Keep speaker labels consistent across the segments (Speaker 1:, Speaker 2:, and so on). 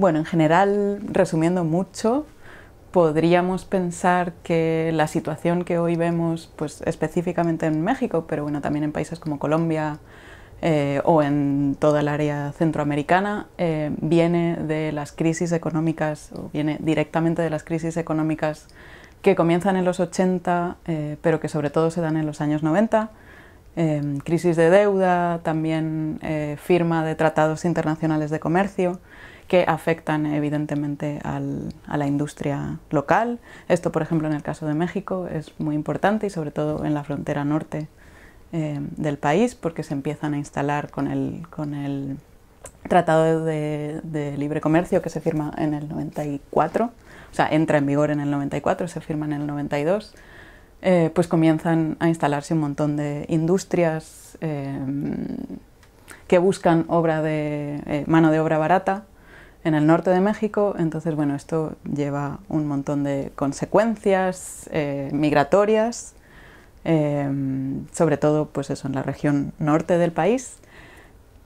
Speaker 1: Bueno, en general, resumiendo mucho, podríamos pensar que la situación que hoy vemos, pues específicamente en México, pero bueno, también en países como Colombia eh, o en toda el área centroamericana, eh, viene de las crisis económicas, o viene directamente de las crisis económicas que comienzan en los 80, eh, pero que sobre todo se dan en los años 90. crisis de deuda, también firma de tratados internacionales de comercio que afectan evidentemente a la industria local. Esto, por ejemplo, en el caso de México es muy importante y sobre todo en la frontera norte eh, del país porque se empiezan a instalar con el, con el Tratado de, Libre Comercio que se firma en el 94, o sea, entra en vigor en el 94, se firma en el 92, eh, pues comienzan a instalarse un montón de industrias eh, que buscan obra de, mano de obra barata en el norte de México. Entonces, bueno, esto lleva un montón de consecuencias eh, migratorias, em, sobre todo, pues eso, en la región norte del país.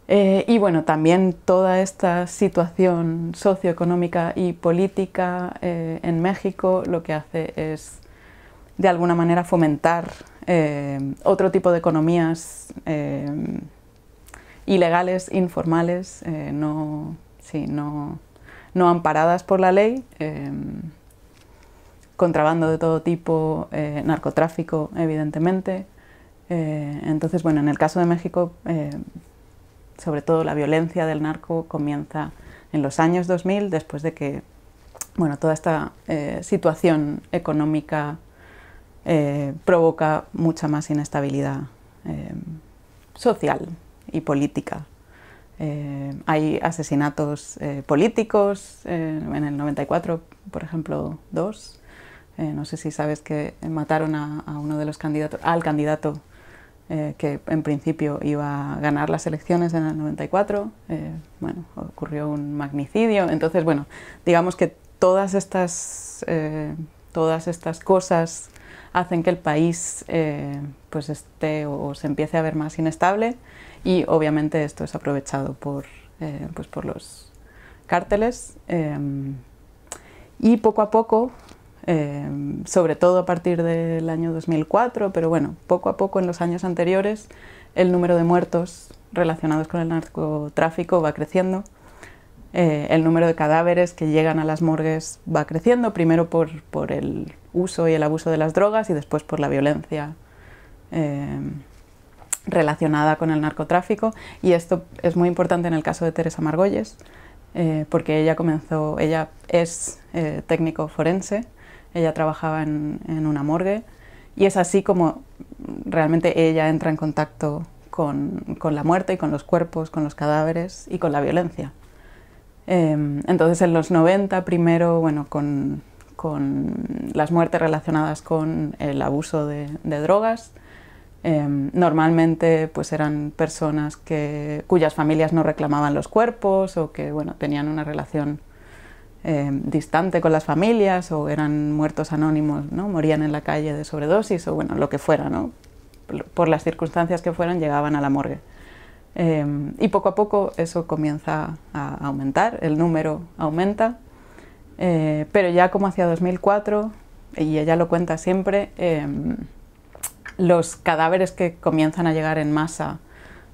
Speaker 1: Eh, y bueno, también toda esta situación socioeconómica y política eh, en México lo que hace es, de alguna manera, fomentar otro tipo de economías ilegales, informales, no, sí, no, amparadas por la ley, em, contrabando de todo tipo, eh, narcotráfico, evidentemente. Eh, entonces, bueno, en el caso de México, eh, sobre todo la violencia del narco comienza en los años 2000, después de que bueno, toda esta situación económica provoca mucha más inestabilidad em, social y política eh, hay asesinatos eh, políticos, eh, en el 94, por ejemplo, dos. no sé si sabes que mataron a, uno de los candidatos, al candidato que en principio iba a ganar las elecciones en el 94. bueno, ocurrió un magnicidio. Entonces, bueno, digamos que todas estas, todas estas cosas hacen que el país eh, pues esté o, se empiece a ver más inestable y obviamente esto es aprovechado por, eh, pues los cárteles eh, y poco a poco, sobre todo a partir del año 2004, pero bueno, poco a poco en los años anteriores el número de muertos relacionados con el narcotráfico va creciendo eh, el número de cadáveres que llegan a las morgues va creciendo, primero por, el uso y el abuso de las drogas y después por la violencia eh, relacionada con el narcotráfico. Y esto es muy importante en el caso de Teresa Margolles, eh, porque ella comenzó, ella es técnico forense, ella trabajaba en, una morgue y es así como realmente ella entra en contacto con la muerte y con los cuerpos, con los cadáveres y con la violencia. Em, entonces en los 90 primero, con, las muertes relacionadas con el abuso de, drogas, em, normalmente pues eran personas que, cuyas familias no reclamaban los cuerpos o que tenían una relación em, distante con las familias o eran muertos anónimos, ¿no? morían en la calle de sobredosis o bueno, lo que fuera, ¿no? por las circunstancias que fueran llegaban a la morgue. Em, y poco a poco eso comienza a aumentar, el número aumenta, eh, pero ya como hacia 2004, y ella lo cuenta siempre, em, los cadáveres que comienzan a llegar en masa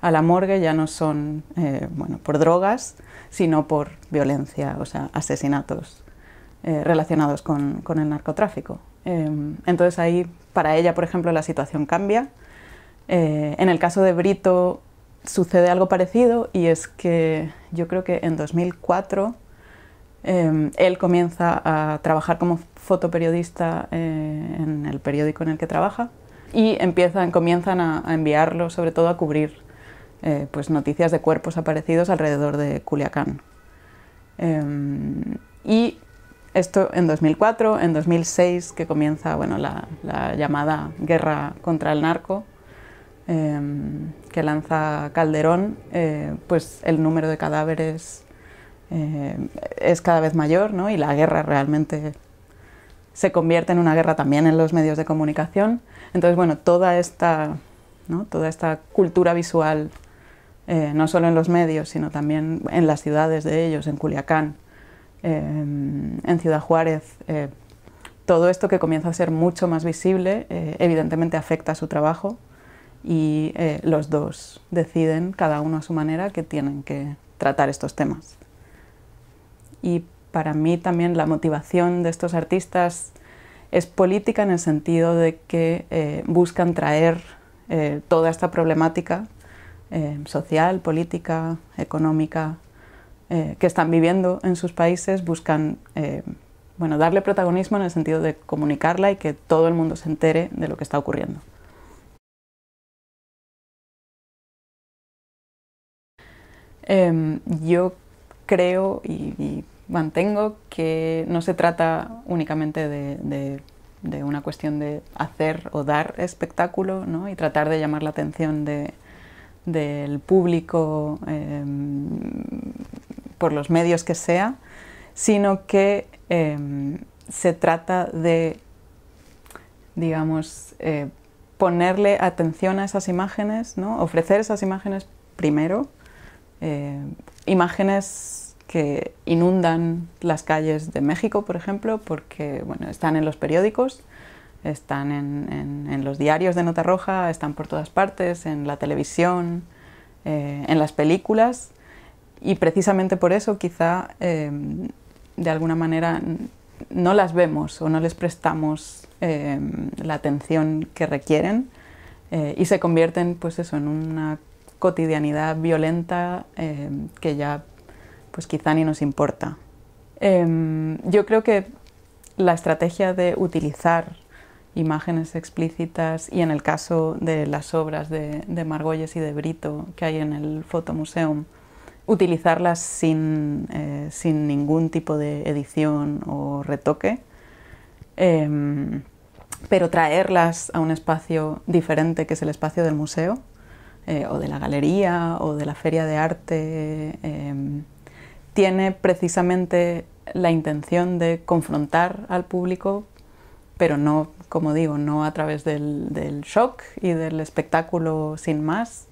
Speaker 1: a la morgue ya no son eh, bueno, por drogas, sino por violencia, o sea, asesinatos eh, relacionados con, con, el narcotráfico. Em, entonces ahí, para ella, por ejemplo, la situación cambia. en el caso de Brito, sucede algo parecido y es que yo creo que en 2004 em, él comienza a trabajar como fotoperiodista eh, en el periódico en el que trabaja y empiezan, comienzan a, enviarlo sobre todo a cubrir eh, pues noticias de cuerpos aparecidos alrededor de Culiacán. Em, y esto en 2004, en 2006 que comienza bueno, la llamada guerra contra el narco, Em, que lanza Calderón, eh, pues el número de cadáveres eh, es cada vez mayor ¿no? y la guerra realmente se convierte en una guerra también en los medios de comunicación. Entonces, bueno, toda esta, toda esta cultura visual, eh, no solo en los medios, sino también en las ciudades de ellos, en Culiacán, em, en Ciudad Juárez, todo esto que comienza a ser mucho más visible, evidentemente afecta a su trabajo, y eh, los dos deciden, cada uno a su manera, que tienen que tratar estos temas. Y para mí también la motivación de estos artistas es política en el sentido de que eh, buscan traer eh, toda esta problemática social, política, económica, que están viviendo en sus países, buscan darle protagonismo en el sentido de comunicarla y que todo el mundo se entere de lo que está ocurriendo. Em, yo creo y, mantengo que no se trata únicamente de, una cuestión de hacer o dar espectáculo y tratar de llamar la atención del público em, por los medios que sea, sino que em, se trata de, digamos, eh, ponerle atención a esas imágenes, ofrecer esas imágenes primero eh, imágenes que inundan las calles de México, por ejemplo, porque bueno, están en los periódicos, están en, los diarios de Nota Roja, están por todas partes, en la televisión, eh, en las películas, y precisamente por eso quizá eh, de alguna manera no las vemos o no les prestamos la atención que requieren y se convierten pues eso, en una cotidianidad violenta eh, que ya pues quizá ni nos importa. Em, yo creo que la estrategia de utilizar imágenes explícitas y en el caso de las obras de, Margolles y de Brito que hay en el Fotomuseum, utilizarlas sin, eh, ningún tipo de edición o retoque, em, pero traerlas a un espacio diferente que es el espacio del museo eh, o de la galería o de la feria de arte, em, tiene precisamente la intención de confrontar al público, pero no, como digo, no a través del, shock y del espectáculo sin más,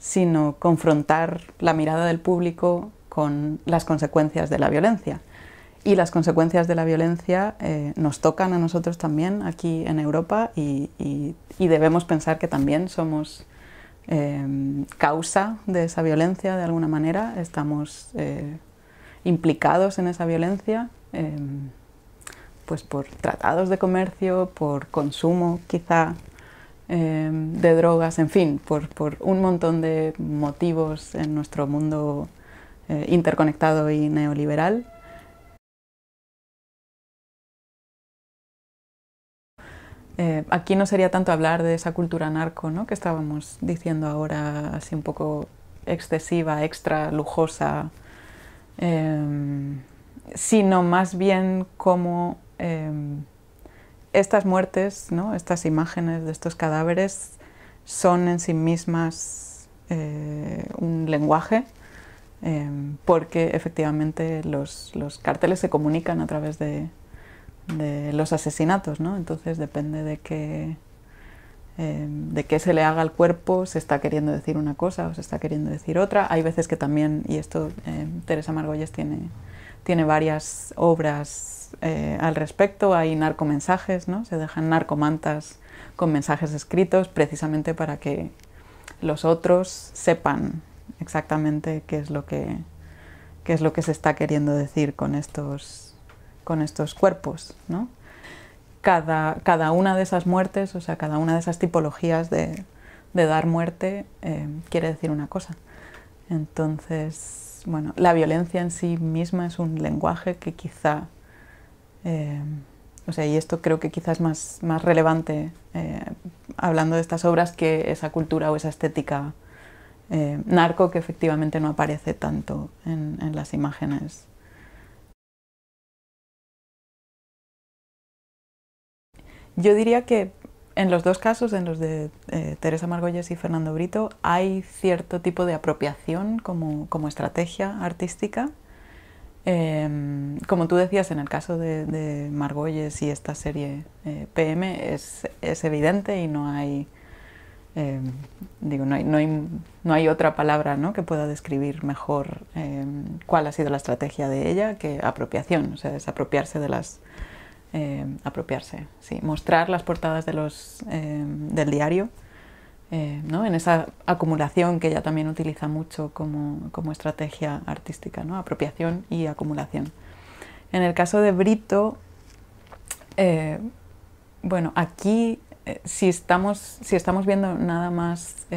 Speaker 1: sino confrontar la mirada del público con las consecuencias de la violencia. Y las consecuencias de la violencia eh, nos tocan a nosotros también aquí en Europa y debemos pensar que también somos Em, causa de esa violencia de alguna manera, estamos eh, implicados en esa violencia, em, pues por tratados de comercio, por consumo quizá em, de drogas, en fin, por, un montón de motivos en nuestro mundo eh, interconectado y neoliberal Eh, aquí no sería tanto hablar de esa cultura narco, Que estábamos diciendo ahora, así un poco excesiva, extra, lujosa, em, sino más bien cómo em, estas muertes, Estas imágenes de estos cadáveres son en sí mismas eh, un lenguaje, em, porque efectivamente los carteles se comunican a través de, de los asesinatos, ¿no? Entonces depende de qué, eh, de qué se le haga al cuerpo, se está queriendo decir una cosa o se está queriendo decir otra. Hay veces que también, y esto eh, Teresa Margolles tiene, tiene varias obras eh, al respecto, hay narcomensajes, ¿no? Se dejan narcomantas con mensajes escritos precisamente para que los otros sepan exactamente qué es lo que, qué es lo que se está queriendo decir con estos con estos cuerpos, ¿no? Cada, una de esas muertes, o sea, cada una de esas tipologías de, dar muerte eh, quiere decir una cosa. Entonces, bueno, la violencia en sí misma es un lenguaje que quizá, eh, o sea, y esto creo que quizás es más, relevante eh, hablando de estas obras que esa cultura o esa estética narco que efectivamente no aparece tanto en las imágenes Yo diría que en los dos casos, en los de eh, Teresa Margolles y Fernando Brito, hay cierto tipo de apropiación como, estrategia artística. Em, como tú decías, en el caso de, Margolles y esta serie eh, PM es, evidente y em, no hay, no hay, otra palabra que pueda describir mejor em, cuál ha sido la estrategia de ella que apropiación, o sea, desapropiarse de las eh, apropiarse, sí, mostrar las portadas de los, eh, del diario, eh, ¿no? en esa acumulación que ella también utiliza mucho como, estrategia artística, ¿no? apropiación y acumulación. En el caso de Brito, bueno, aquí si, estamos, si estamos viendo nada más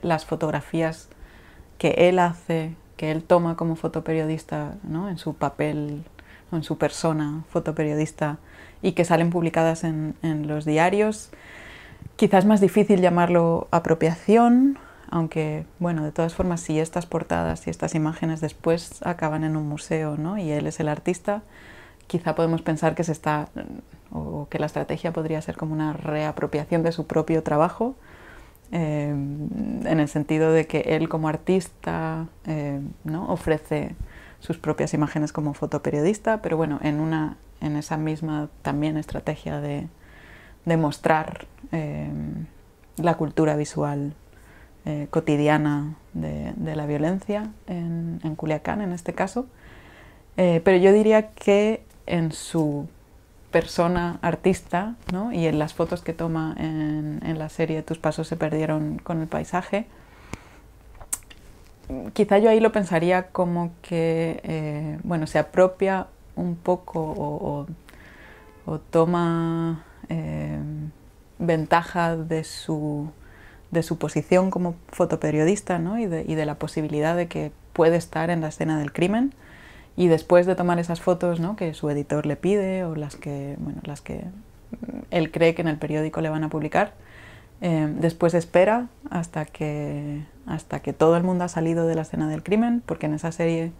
Speaker 1: las fotografías que él hace, que él toma como fotoperiodista ¿no? en su papel en su persona, fotoperiodista, y que salen publicadas en, los diarios. Quizás más difícil llamarlo apropiación, aunque bueno, de todas formas, si estas portadas y estas imágenes después acaban en un museo ¿no? y él es el artista, quizá podemos pensar que se está o que la estrategia podría ser como una reapropiación de su propio trabajo, eh, en el sentido de que él como artista eh, ¿no? ofrece sus propias imágenes como fotoperiodista, pero bueno, en, una, en esa misma también estrategia de, mostrar eh, la cultura visual eh, cotidiana de, la violencia en, Culiacán, en este caso. Eh, pero yo diría que en su persona artista ¿no? y en las fotos que toma en la serie Tus Pasos se perdieron con el paisaje, quizá yo ahí lo pensaría como que, eh, se apropia un poco o, toma eh, ventaja de su, de posición como fotoperiodista y, de, la posibilidad de que puede estar en la escena del crimen y después de tomar esas fotos que su editor le pide o las las que él cree que en el periódico le van a publicar, Em, después espera hasta que, hasta que todo el mundo ha salido de la escena del crimen, porque en esa serie,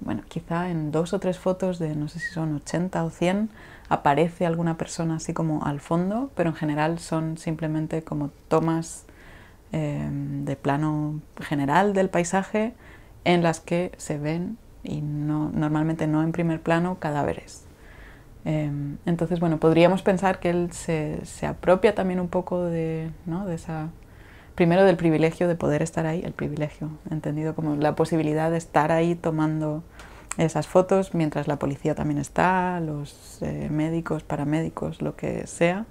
Speaker 1: bueno, quizá en dos o tres fotos de no sé si son 80 o 100, aparece alguna persona así como al fondo, pero en general son simplemente como tomas em, de plano general del paisaje en las que se ven y no, normalmente no en primer plano cadáveres. Em, entonces, bueno, podríamos pensar que él se, apropia también un poco de, ¿no? de, esa, primero del privilegio de poder estar ahí, el privilegio, entendido como la posibilidad de estar ahí tomando esas fotos mientras la policía también está, los eh, médicos, paramédicos, lo que sea.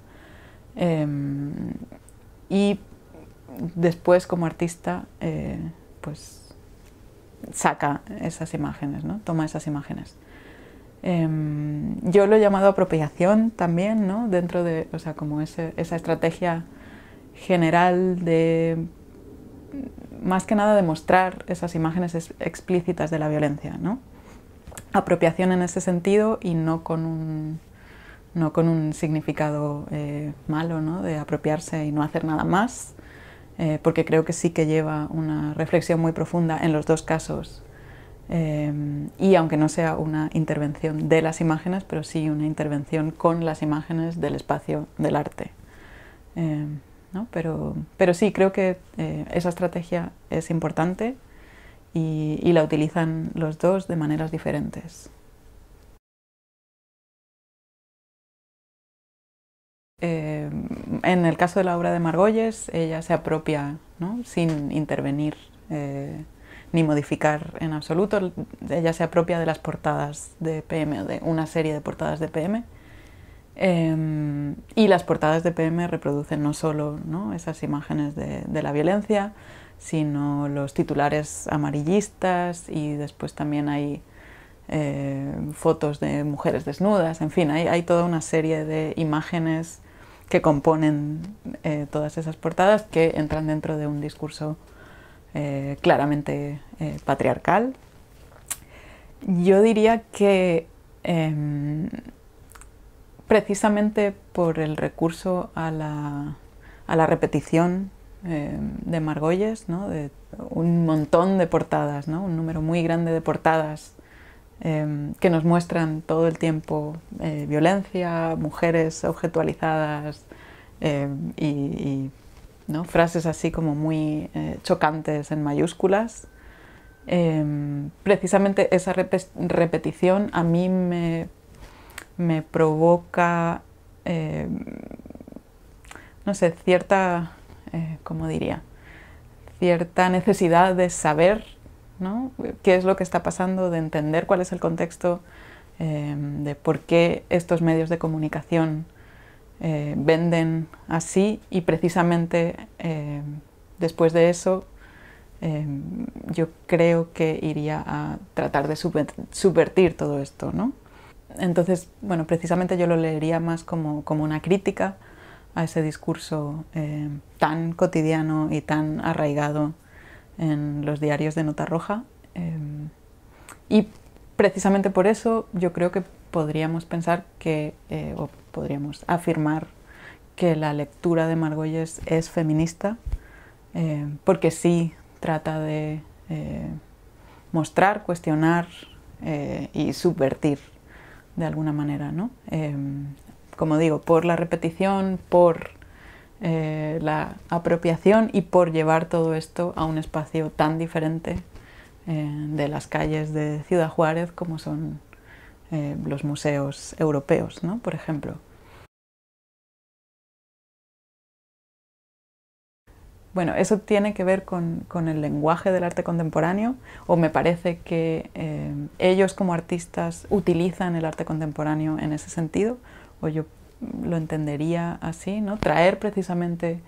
Speaker 1: Em, y después como artista, eh, pues saca esas imágenes, ¿no? toma esas imágenes. Em, yo lo he llamado apropiación también, ¿no? Dentro de, o sea, como ese, esa estrategia general de, más que nada, demostrar mostrar esas imágenes explícitas de la violencia, ¿no? Apropiación en ese sentido y no con un, no con un significado eh, malo, ¿no? De apropiarse y no hacer nada más, eh, porque creo que sí que lleva una reflexión muy profunda en los dos casos Em, y aunque no sea una intervención de las imágenes, pero sí una intervención con las imágenes del espacio del arte. Em, pero, pero sí, creo que eh, esa estrategia es importante y, la utilizan los dos de maneras diferentes. Em, en el caso de la obra de Margolles, ella se apropia ¿no? sin intervenir eh, ni modificar en absoluto. Ella se apropia de las portadas de PM, de una serie de portadas de PM. Em, y las portadas de PM reproducen no solo esas imágenes de, la violencia, sino los titulares amarillistas y después también hay eh, fotos de mujeres desnudas, en fin, hay, hay, toda una serie de imágenes que componen eh, todas esas portadas que entran dentro de un discurso eh, claramente eh, patriarcal. Yo diría que em, precisamente por el recurso a la, repetición em, de Margolles, de un montón de portadas, un número muy grande de portadas em, que nos muestran todo el tiempo eh, violencia, mujeres objetualizadas y frases así como muy eh, chocantes en mayúsculas. Em, precisamente esa repetición a mí me, provoca, em, no sé, cierta, eh, como diría? Cierta necesidad de saber qué es lo que está pasando, de entender cuál es el contexto, em, de por qué estos medios de comunicación eh, venden así y precisamente eh, después de eso eh, yo creo que iría a tratar de subvertir todo esto, ¿no? Entonces, bueno, precisamente yo lo leería más como, una crítica a ese discurso tan cotidiano y tan arraigado en los diarios de Nota Roja. y precisamente por eso yo creo que podríamos pensar que, eh, o podríamos afirmar que la lectura de Margolles es feminista, eh, porque sí trata de eh, mostrar, cuestionar y subvertir de alguna manera, ¿no? Em, como digo, por la repetición, por la apropiación y por llevar todo esto a un espacio tan diferente de las calles de Ciudad Juárez como son eh, los museos europeos, ¿no? por ejemplo. Bueno, eso tiene que ver con, con, el lenguaje del arte contemporáneo, o me parece que eh, ellos como artistas utilizan el arte contemporáneo en ese sentido, o yo lo entendería así, ¿no? Traer precisamente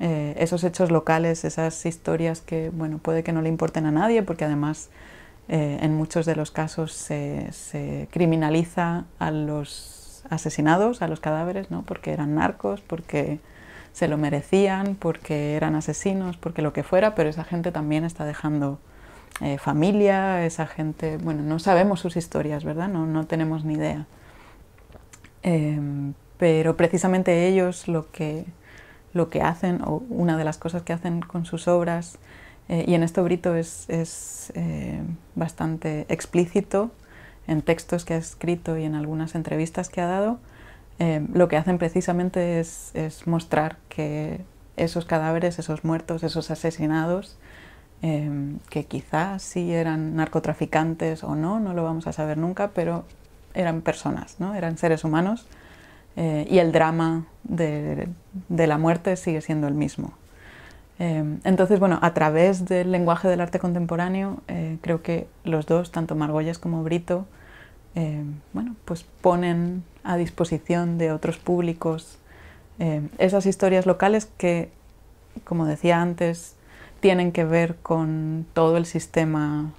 Speaker 1: eh, esos hechos locales, esas historias que, bueno, puede que no le importen a nadie, porque además eh, en muchos de los casos se, criminaliza a los asesinados, a los cadáveres, ¿no? porque eran narcos, porque se lo merecían, porque eran asesinos, porque lo que fuera, pero esa gente también está dejando eh, familia, esa gente, bueno, no sabemos sus historias, ¿verdad? No, tenemos ni idea. Em, pero precisamente ellos lo que hacen, o una de las cosas que hacen con sus obras, eh, y en esto Brito es, eh, bastante explícito en textos que ha escrito y en algunas entrevistas que ha dado. Eh, lo que hacen precisamente es, mostrar que esos cadáveres, esos muertos, esos asesinados, que quizás sí eran narcotraficantes o no, no lo vamos a saber nunca, pero eran personas, ¿no? eran seres humanos y el drama de la muerte sigue siendo el mismo. Em, entonces, bueno, a través del lenguaje del arte contemporáneo, eh, creo que los dos, tanto Margolles como Brito, em, pues ponen a disposición de otros públicos em, esas historias locales que, como decía antes, tienen que ver con todo el sistema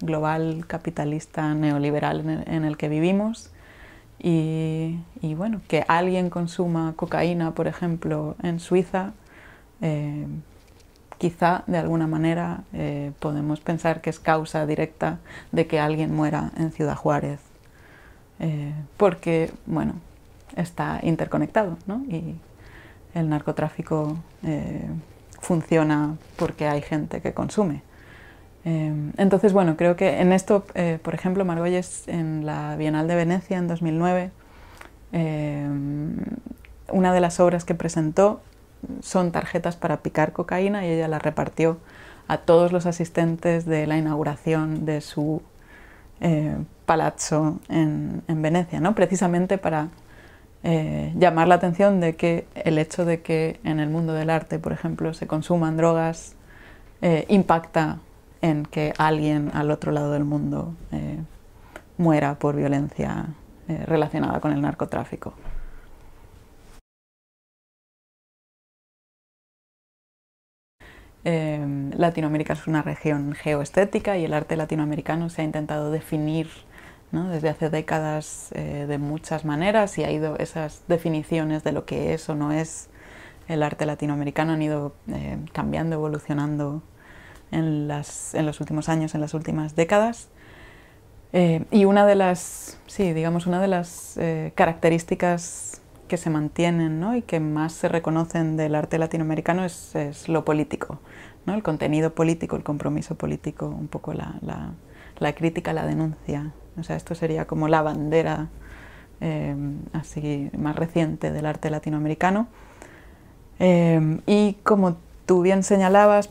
Speaker 1: global, capitalista, neoliberal en el, que vivimos. Y, y bueno, que alguien consuma cocaína, por ejemplo, en Suiza, eh, quizá de alguna manera eh, podemos pensar que es causa directa de que alguien muera en Ciudad Juárez, eh, porque, bueno, está interconectado, Y el narcotráfico funciona porque hay gente que consume. Entonces, bueno, creo que en esto, por ejemplo, Margolles en la Bienal de Venecia en 2009, una de las obras que presentó son tarjetas para picar cocaína y ella las repartió a todos los asistentes de la inauguración de su eh, palazzo en, Venecia, ¿no? precisamente para eh, llamar la atención de que el hecho de que en el mundo del arte, por ejemplo, se consuman drogas, eh, impacta en que alguien al otro lado del mundo muera por violencia relacionada con el narcotráfico. Em, Latinoamérica es una región geoestética y el arte latinoamericano se ha intentado definir desde hace décadas eh, de muchas maneras y ha ido esas definiciones de lo que es o no es el arte latinoamericano han ido eh, cambiando, evolucionando en, las, en los últimos años, en las últimas décadas. Eh, y una de las, sí, digamos, una de las características que se mantienen y que más se reconocen del arte latinoamericano es, lo político, el contenido político, el compromiso político, un poco la, crítica, la denuncia. O sea, esto sería como la bandera eh, así más reciente del arte latinoamericano. Eh, y como tú bien señalabas,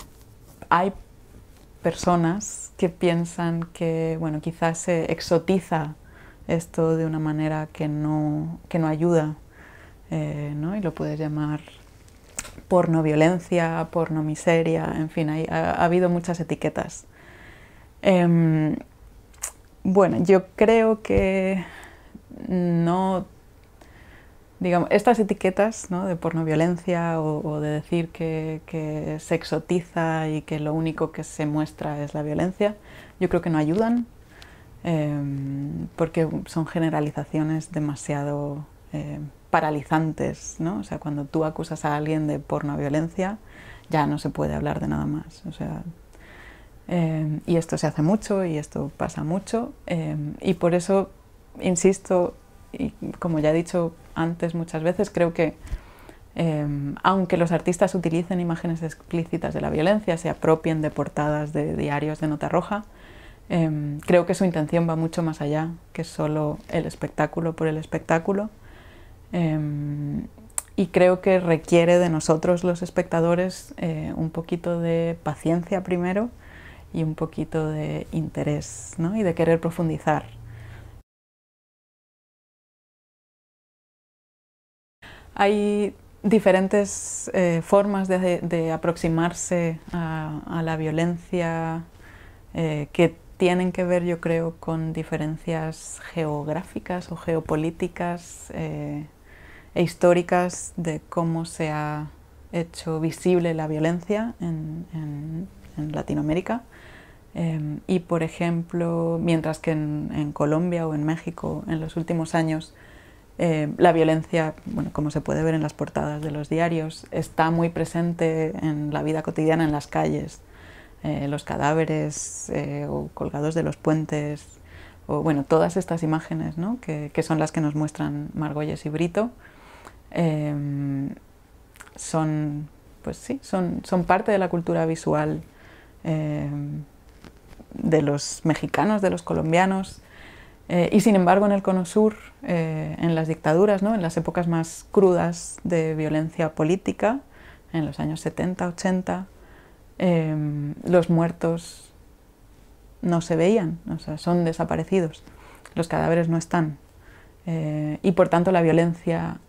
Speaker 1: hay personas que piensan que bueno, quizás se exotiza esto de una manera que que no ayuda eh, ¿no? y lo puedes llamar porno violencia, porno miseria, en fin, ha, habido muchas etiquetas. Em, bueno, yo creo que no, digamos, estas etiquetas ¿no? de porno violencia o, de decir que, se exotiza y que lo único que se muestra es la violencia, yo creo que no ayudan em, porque son generalizaciones demasiado... Em, paralizantes, ¿no? O sea, cuando tú acusas a alguien de porno-violencia, ya no se puede hablar de nada más. sea, eh, y esto se hace mucho y esto pasa mucho. Eh, y por eso, insisto, y como ya he dicho antes muchas veces, creo que eh, aunque los artistas utilicen imágenes explícitas de la violencia, se apropien de portadas de diarios de nota roja, creo que su intención va mucho más allá que solo el espectáculo por el espectáculo. Em, y creo que requiere de nosotros los espectadores eh, un poquito de paciencia primero y un poquito de interés y de querer profundizar. Hay diferentes eh, formas de, aproximarse a, la violencia eh, que tienen que ver, yo creo, con diferencias geográficas o geopolíticas e históricas de cómo se ha hecho visible la violencia en, Latinoamérica. Em, y, por ejemplo, mientras que en, Colombia o en México en los últimos años em, la violencia, como se puede ver en las portadas de los diarios, está muy presente en la vida cotidiana, en las calles, eh, los cadáveres eh, o colgados de los puentes, o bueno, todas estas imágenes ¿no? que, que, son las que nos muestran Margolles y Brito. Em, son, pues sí, son, son parte de la cultura visual em, de los mexicanos, de los colombianos. Eh, y sin embargo, en el Cono Sur, eh, en las dictaduras, en las épocas más crudas de violencia política, en los años 70, 80, em, los muertos no se veían, son desaparecidos, los cadáveres no están. Eh, y por tanto la violencia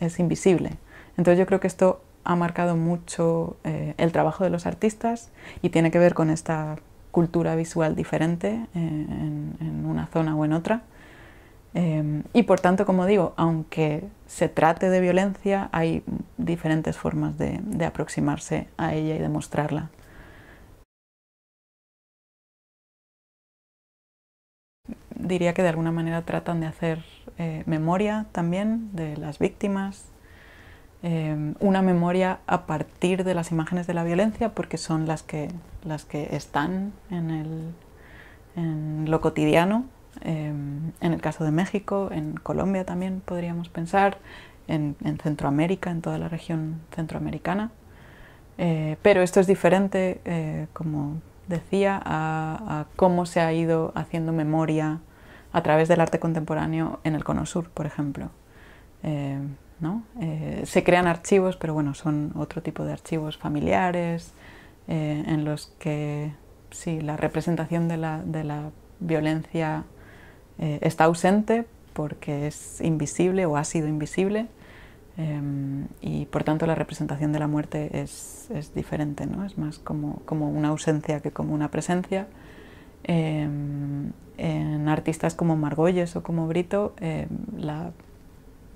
Speaker 1: es invisible. Entonces yo creo que esto ha marcado mucho eh, el trabajo de los artistas y tiene que ver con esta cultura visual diferente eh, en, una zona o en otra. Eh, y por tanto, como digo, aunque se trate de violencia, hay diferentes formas de, de aproximarse a ella y de mostrarla. Diría que de alguna manera tratan de hacer eh, memoria también de las víctimas, eh, una memoria a partir de las imágenes de la violencia, porque son las que, las que están en, el, en lo cotidiano, eh, en el caso de México, en Colombia también podríamos pensar, en, Centroamérica, en toda la región centroamericana. pero esto es diferente, como decía, a, a cómo se ha ido haciendo memoria a través del arte contemporáneo en el Cono Sur, por ejemplo. Eh, eh, se crean archivos, pero bueno, son otro tipo de archivos familiares, eh, en los que sí, la representación de la, violencia está ausente porque es invisible o ha sido invisible. y por tanto la representación de la muerte es, diferente, es más como una ausencia que como una presencia. Em, en artistas como Margolles o como Brito, em, la,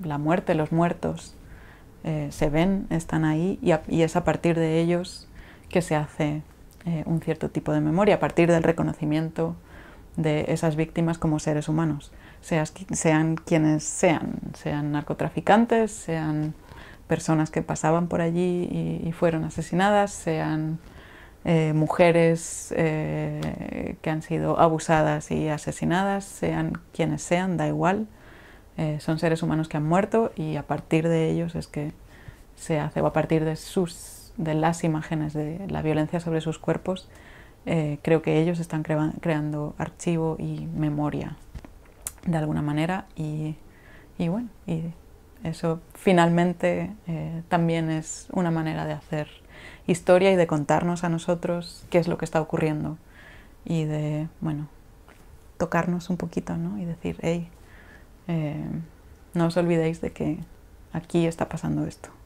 Speaker 1: la, muerte, los muertos, eh, se ven, están ahí y, es a partir de ellos que se hace eh, un cierto tipo de memoria, a partir del reconocimiento de esas víctimas como seres humanos, sean quienes sean, sean narcotraficantes, sean personas que pasaban por allí y fueron asesinadas, sean eh, mujeres eh, que han sido abusadas y asesinadas, sean quienes sean, da igual. Eh, son seres humanos que han muerto y a partir de ellos es que se hace, o a partir de, sus, de las imágenes de la violencia sobre sus cuerpos, creo que ellos están creando archivo y memoria de alguna manera y, y bueno, y eso finalmente también es una manera de hacer historia y de contarnos a nosotros qué es lo que está ocurriendo y de, bueno, tocarnos un poquito, ¿no? Y decir, hey, eh, no os olvidéis de que aquí está pasando esto.